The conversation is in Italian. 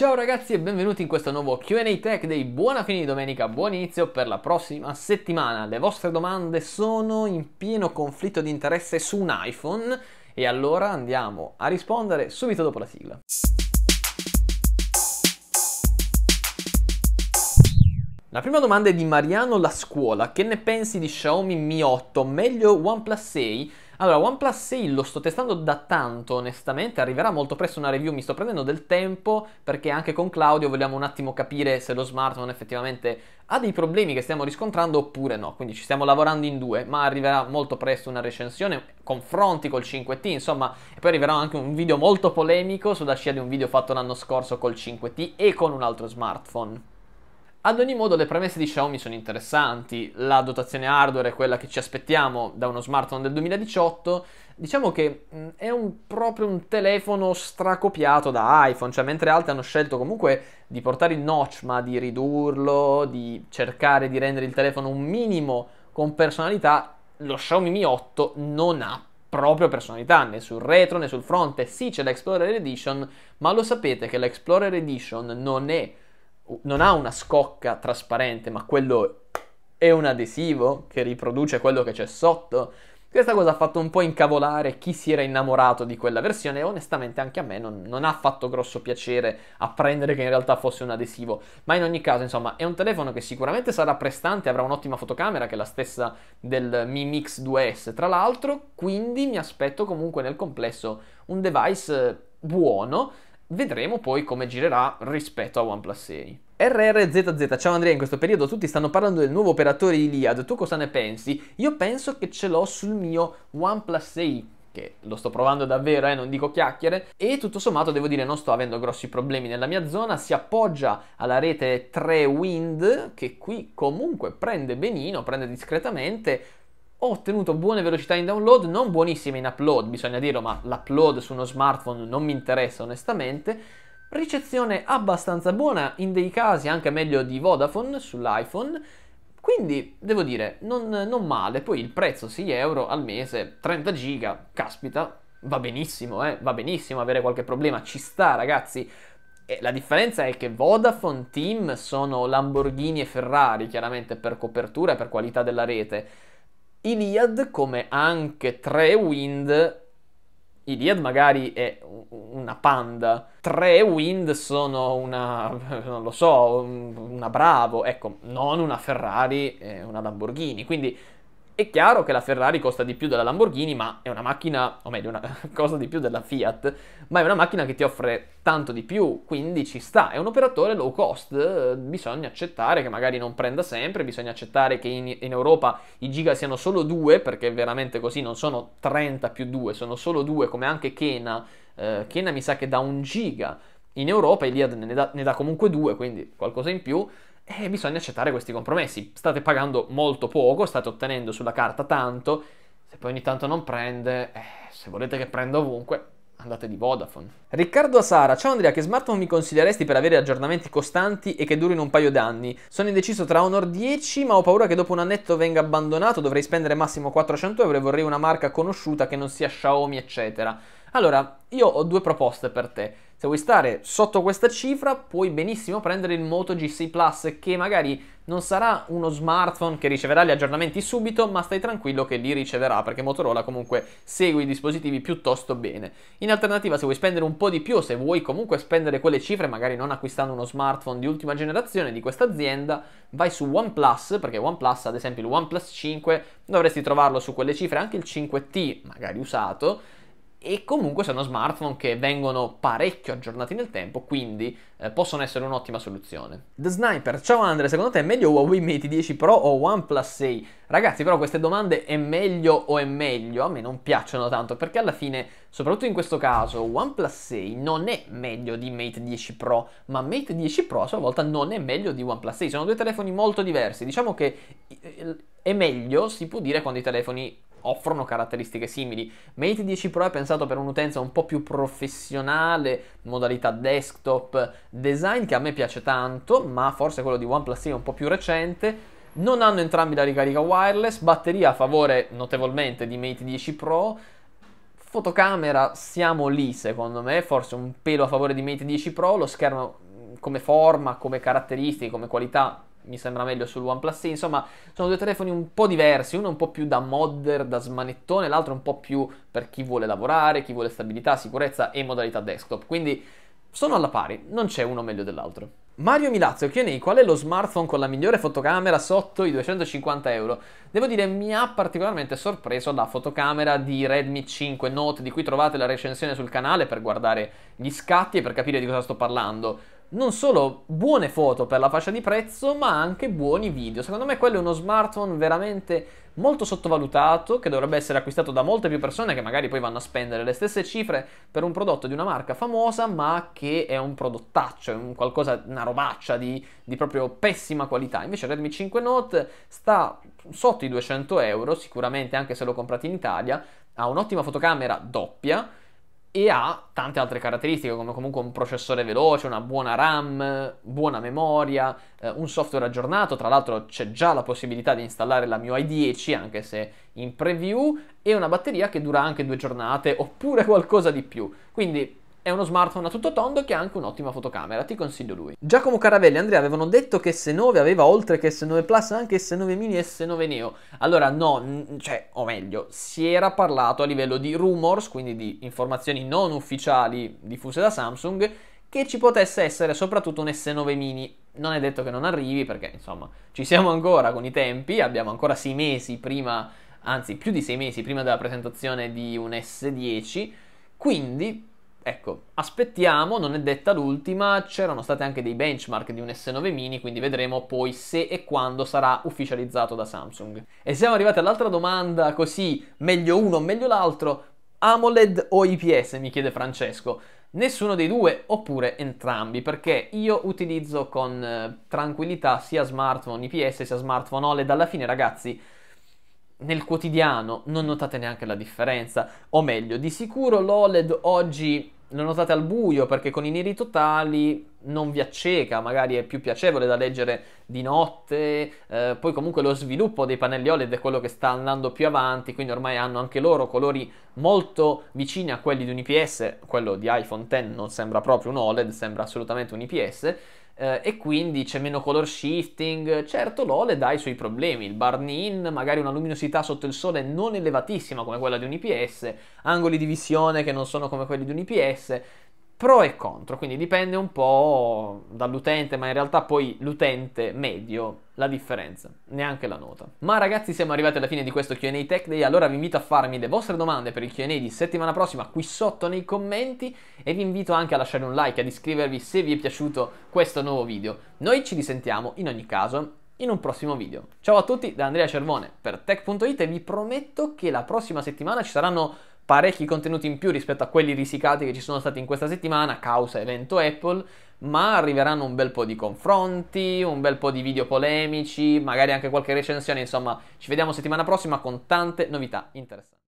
Ciao ragazzi e benvenuti in questo nuovo QA Tech dei Buona fine di domenica, buon inizio per la prossima settimana. Le vostre domande sono in pieno conflitto di interesse su un iPhone e allora andiamo a rispondere subito dopo la sigla. La prima domanda è di Mariano La Scuola. Che ne pensi di Xiaomi Mi 8? Meglio OnePlus 6? Allora, OnePlus 6 lo sto testando da tanto, onestamente, arriverà molto presto una review, mi sto prendendo del tempo perché anche con Claudio vogliamo un attimo capire se lo smartphone effettivamente ha dei problemi che stiamo riscontrando oppure no, quindi ci stiamo lavorando in due, ma arriverà molto presto una recensione, confronti col 5T, insomma, e poi arriverà anche un video molto polemico sulla scia di un video fatto l'anno scorso col 5T e con un altro smartphone. Ad ogni modo le premesse di Xiaomi sono interessanti, la dotazione hardware è quella che ci aspettiamo da uno smartphone del 2018, diciamo che mm, è un, proprio un telefono stracopiato da iPhone, cioè mentre altri hanno scelto comunque di portare il notch ma di ridurlo, di cercare di rendere il telefono un minimo con personalità, lo Xiaomi Mi 8 non ha proprio personalità, né sul retro né sul fronte, sì c'è l'Explorer Edition, ma lo sapete che l'Explorer Edition non è non ha una scocca trasparente, ma quello è un adesivo che riproduce quello che c'è sotto. Questa cosa ha fatto un po' incavolare chi si era innamorato di quella versione e onestamente anche a me non, non, ha fatto grosso piacere apprendere che in realtà fosse un adesivo, ma in ogni caso insomma è un telefono che sicuramente sarà prestante, avrà un'ottima fotocamera che è la stessa del Mi Mix 2S tra l'altro, quindi mi aspetto comunque nel complesso un device buono Vedremo poi come girerà rispetto a OnePlus 6. RRZZ, ciao Andrea, in questo periodo tutti stanno parlando del nuovo operatore Iliad, tu cosa ne pensi? Io penso che ce l'ho sul mio OnePlus 6 che lo sto provando davvero, eh, non dico chiacchiere, e tutto sommato devo dire non sto avendo grossi problemi nella mia zona, si appoggia alla rete 3 Wind, che qui comunque prende benino, prende discretamente, ho ottenuto buone velocità in download, non buonissime in upload, bisogna dirlo, ma l'upload su uno smartphone non mi interessa onestamente. Ricezione abbastanza buona, in dei casi anche meglio di Vodafone sull'iPhone. Quindi devo dire, non, non male. Poi il prezzo 6 euro al mese, 30 giga, caspita, va benissimo, eh? va benissimo avere qualche problema, ci sta ragazzi. E la differenza è che Vodafone Team sono Lamborghini e Ferrari, chiaramente per copertura e per qualità della rete Iliad, come anche tre Wind, Iliad magari è una panda, tre Wind sono una, non lo so, una Bravo, ecco, non una Ferrari eh, una Lamborghini, quindi è chiaro che la Ferrari costa di più della Lamborghini, ma è una macchina, o meglio, una, costa di più della Fiat, ma è una macchina che ti offre tanto di più, quindi ci sta. È un operatore low cost, bisogna accettare che magari non prenda sempre, bisogna accettare che in, in Europa i giga siano solo due, perché veramente così non sono 30 più 2, sono solo due, come anche Kena. Eh, Kena mi sa che da un giga in Europa, Iliad ne ne dà comunque due, quindi qualcosa in più. E bisogna accettare questi compromessi. State pagando molto poco, state ottenendo sulla carta tanto, se poi ogni tanto non prende, eh, se volete che prenda ovunque, andate di Vodafone. Riccardo Asara, ciao Andrea, che smartphone mi consiglieresti per avere aggiornamenti costanti e che durino un paio d'anni? Sono indeciso tra Honor 10, ma ho paura che dopo un annetto venga abbandonato, dovrei spendere massimo 400 euro e vorrei una marca conosciuta che non sia Xiaomi, eccetera. Allora, io ho due proposte per te. Se vuoi stare sotto questa cifra, puoi benissimo prendere il Moto G6 Plus, che magari non sarà uno smartphone che riceverà gli aggiornamenti subito, ma stai tranquillo che li riceverà perché Motorola comunque segue i dispositivi piuttosto bene. In alternativa, se vuoi spendere un po' di più, se vuoi comunque spendere quelle cifre, magari non acquistando uno smartphone di ultima generazione di questa azienda, vai su OnePlus, perché OnePlus, ad esempio il OnePlus 5, dovresti trovarlo su quelle cifre, anche il 5T, magari usato e comunque sono smartphone che vengono parecchio aggiornati nel tempo, quindi eh, possono essere un'ottima soluzione. The Sniper, ciao Andre, secondo te è meglio Huawei Mate 10 Pro o OnePlus 6? Ragazzi, però queste domande è meglio o è meglio? A me non piacciono tanto perché alla fine, soprattutto in questo caso, OnePlus 6 non è meglio di Mate 10 Pro, ma Mate 10 Pro a sua volta non è meglio di OnePlus 6. Sono due telefoni molto diversi. Diciamo che eh, è meglio, si può dire, quando i telefoni offrono caratteristiche simili. Mate 10 Pro è pensato per un'utenza un po' più professionale, modalità desktop, design che a me piace tanto, ma forse quello di OnePlus 6 è un po' più recente. Non hanno entrambi la ricarica wireless, batteria a favore notevolmente di Mate 10 Pro. Fotocamera siamo lì secondo me, forse un pelo a favore di Mate 10 Pro, lo schermo come forma, come caratteristiche, come qualità mi sembra meglio sul OnePlus 6, insomma sono due telefoni un po' diversi, uno un po' più da modder, da smanettone, l'altro un po' più per chi vuole lavorare, chi vuole stabilità, sicurezza e modalità desktop, quindi sono alla pari, non c'è uno meglio dell'altro. Mario Milazzo chiede qual è lo smartphone con la migliore fotocamera sotto i 250 euro. Devo dire mi ha particolarmente sorpreso la fotocamera di Redmi 5 Note di cui trovate la recensione sul canale per guardare gli scatti e per capire di cosa sto parlando non solo buone foto per la fascia di prezzo, ma anche buoni video. Secondo me quello è uno smartphone veramente molto sottovalutato, che dovrebbe essere acquistato da molte più persone che magari poi vanno a spendere le stesse cifre per un prodotto di una marca famosa, ma che è un prodottaccio, è un qualcosa, una robaccia di, di proprio pessima qualità. Invece Redmi 5 Note sta sotto i 200 euro, sicuramente anche se lo comprate in Italia, ha un'ottima fotocamera doppia, e ha tante altre caratteristiche come comunque un processore veloce, una buona RAM, buona memoria, eh, un software aggiornato, tra l'altro c'è già la possibilità di installare la MIUI 10 anche se in preview e una batteria che dura anche due giornate oppure qualcosa di più. Quindi è uno smartphone a tutto tondo che ha anche un'ottima fotocamera, ti consiglio lui. Giacomo Caravelli e Andrea avevano detto che S9 aveva oltre che S9 Plus anche S9 Mini e S9 Neo. Allora no, cioè, o meglio, si era parlato a livello di rumors, quindi di informazioni non ufficiali diffuse da Samsung, che ci potesse essere soprattutto un S9 Mini. Non è detto che non arrivi perché insomma ci siamo ancora con i tempi, abbiamo ancora sei mesi prima, anzi più di sei mesi prima della presentazione di un S10, quindi Ecco, aspettiamo, non è detta l'ultima, c'erano stati anche dei benchmark di un S9 mini, quindi vedremo poi se e quando sarà ufficializzato da Samsung. E siamo arrivati all'altra domanda, così meglio uno o meglio l'altro, AMOLED o IPS, mi chiede Francesco. Nessuno dei due oppure entrambi, perché io utilizzo con eh, tranquillità sia smartphone IPS sia smartphone OLED. Alla fine, ragazzi, nel quotidiano non notate neanche la differenza, o meglio, di sicuro l'OLED oggi lo notate al buio perché con i neri totali non vi acceca, magari è più piacevole da leggere di notte, eh, poi comunque lo sviluppo dei pannelli OLED è quello che sta andando più avanti, quindi ormai hanno anche loro colori molto vicini a quelli di un IPS, quello di iPhone X non sembra proprio un OLED, sembra assolutamente un IPS, eh, e quindi c'è meno color shifting. Certo l'OLED ha i suoi problemi, il burn-in, magari una luminosità sotto il sole non elevatissima come quella di un IPS, angoli di visione che non sono come quelli di un IPS, pro e contro, quindi dipende un po' dall'utente, ma in realtà poi l'utente medio la differenza, neanche la nota. Ma ragazzi siamo arrivati alla fine di questo Q&A Tech Day, allora vi invito a farmi le vostre domande per il Q&A di settimana prossima qui sotto nei commenti e vi invito anche a lasciare un like, ad iscrivervi se vi è piaciuto questo nuovo video. Noi ci risentiamo in ogni caso in un prossimo video. Ciao a tutti da Andrea Cervone per tech.it e vi prometto che la prossima settimana ci saranno parecchi contenuti in più rispetto a quelli risicati che ci sono stati in questa settimana, causa evento Apple, ma arriveranno un bel po' di confronti, un bel po' di video polemici, magari anche qualche recensione, insomma ci vediamo settimana prossima con tante novità interessanti.